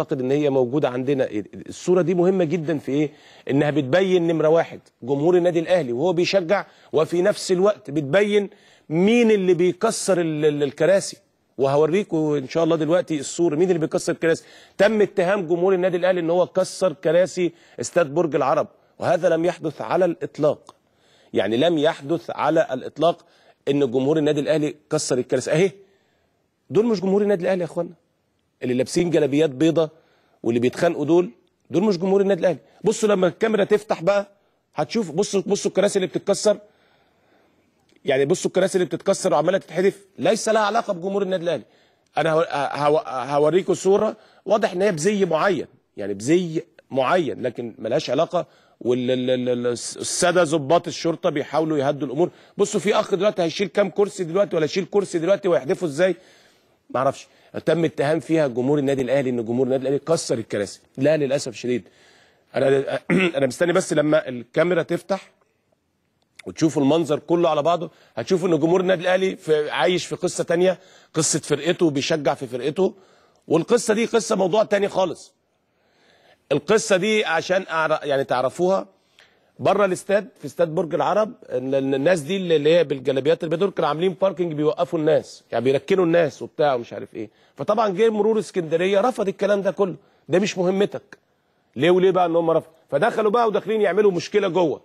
اعتقد ان هي موجوده عندنا الصوره دي مهمه جدا في ايه انها بتبين نمره واحد جمهور النادي الاهلي وهو بيشجع وفي نفس الوقت بتبين مين اللي بيكسر الكراسي وهوريكم ان شاء الله دلوقتي الصوره مين اللي بيكسر الكراسي تم اتهام جمهور النادي الاهلي ان هو كسر كراسي استاد برج العرب وهذا لم يحدث على الاطلاق يعني لم يحدث على الاطلاق ان جمهور النادي الاهلي كسر الكراسي اهي دول مش جمهور النادي الاهلي يا اخوانا اللي لابسين جلابيات بيضة واللي بيتخانقوا دول دول مش جمهور النادي الاهلي بصوا لما الكاميرا تفتح بقى هتشوف بصوا بصوا الكراسي اللي بتتكسر يعني بصوا الكراسي اللي بتتكسر وعماله تتحذف ليس لها علاقه بجمهور النادي الاهلي انا هوريكم صوره واضح ان هي بزي معين يعني بزي معين لكن ملهاش علاقه والساده ظباط الشرطه بيحاولوا يهدوا الامور بصوا في اخ دلوقتي هيشيل كام كرسي دلوقتي ولا يشيل كرسي دلوقتي ويحذفه ازاي ما اعرفش تم اتهام فيها جمهور النادي الاهلي ان جمهور النادي الاهلي كسر الكراسي لا للاسف شديد انا انا مستني بس لما الكاميرا تفتح وتشوفوا المنظر كله على بعضه هتشوفوا ان جمهور النادي الاهلي في عايش في قصه تانية قصه فرقته بيشجع في فرقته والقصه دي قصه موضوع تاني خالص القصه دي عشان يعني تعرفوها بره الاستاد في استاد برج العرب الناس دي اللي هي بالجلابيات البيضاء كانوا عاملين باركنج بيوقفوا الناس يعني بيركنوا الناس وبتاع ومش عارف ايه فطبعا جه مرور اسكندريه رفض الكلام ده كله ده مش مهمتك ليه وليه بقى ان هم رفضوا فدخلوا بقى وداخلين يعملوا مشكله جوه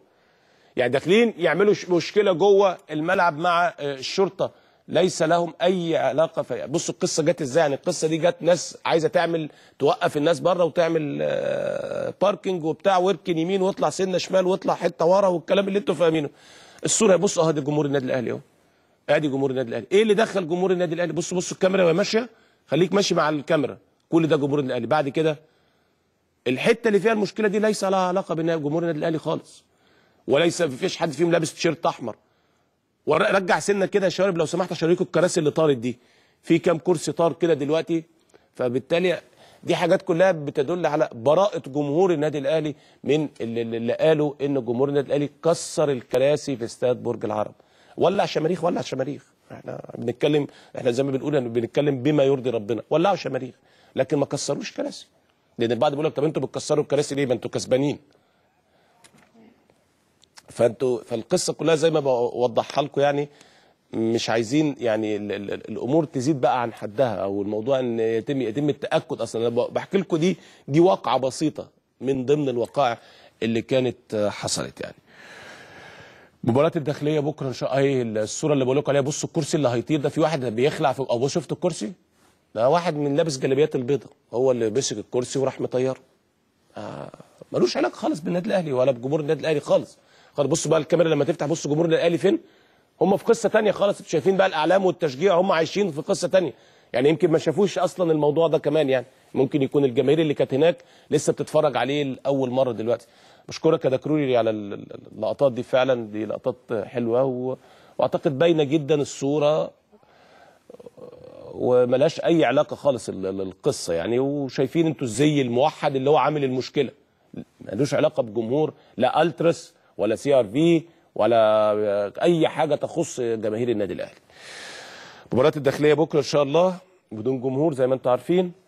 يعني داخلين يعملوا مشكله جوه الملعب مع آه، الشرطه ليس لهم اي علاقه في بصوا القصه جت ازاي يعني القصه دي جت ناس عايزه تعمل توقف الناس بره وتعمل آه، باركنج وبتاع واركن يمين واطلع سنه شمال واطلع حته ورا والكلام اللي انتوا فاهمينه الصوره بص اهو ده جمهور النادي الاهلي اهو ادي جمهور النادي الاهلي ايه اللي دخل جمهور النادي الاهلي بص بص الكاميرا وهي ماشيه خليك ماشي مع الكاميرا كل ده جمهور النادي الاهلي بعد كده الحته اللي فيها المشكله دي ليس لها علاقه بجمهور النادي الاهلي خالص وليس فيش حد فيهم لابس تيشيرت احمر ورجع سنه كده يا شباب لو سمحت عشان الكراسي اللي طارت دي في كام كرسي طار كده دلوقتي فبالتالي دي حاجات كلها بتدل على براءه جمهور النادي الاهلي من اللي, اللي قالوا ان جمهور النادي الاهلي كسر الكراسي في استاد برج العرب ولع شماريخ ولع شماريخ احنا بنتكلم احنا زي ما بنقول يعني بنتكلم بما يرضي ربنا ولعوا شماريخ لكن ما كسروش كراسي لان البعض بيقول لك طب انتوا بتكسروا الكراسي ليه ما انتوا كسبانين فانتوا فالقصه كلها زي ما بوضحها لكم يعني مش عايزين يعني الامور تزيد بقى عن حدها او الموضوع ان يتم يتم التاكد اصلا انا بحكي لكم دي دي واقعه بسيطه من ضمن الوقائع اللي كانت حصلت يعني مباراة الداخلية بكرة إن شاء الله أهي الصورة اللي بقول لكم عليها بصوا الكرسي اللي هيطير ده في واحد بيخلع في أو شفت الكرسي؟ ده واحد من لابس جلابيات البيضة هو اللي مسك الكرسي وراح مطيره. آه ملوش علاقة خالص بالنادي الأهلي ولا بجمهور النادي الأهلي خالص. خالص بصوا بقى الكاميرا لما تفتح بصوا جمهور النادي الأهلي فين؟ هم في قصه ثانيه خالص شايفين بقى الاعلام والتشجيع هم عايشين في قصه ثانيه يعني يمكن ما شافوش اصلا الموضوع ده كمان يعني ممكن يكون الجماهير اللي كانت هناك لسه بتتفرج عليه لاول مره دلوقتي بشكرك يا دكروري على اللقطات دي فعلا دي لقطات حلوه و... واعتقد باينه جدا الصوره وملاش اي علاقه خالص القصه يعني وشايفين انتوا الزي الموحد اللي هو عامل المشكله ملوش علاقه بجمهور لا التراس ولا سي ار في ولا اي حاجه تخص جماهير النادي الاهلي مباراه الداخليه بكره ان شاء الله بدون جمهور زي ما انتم عارفين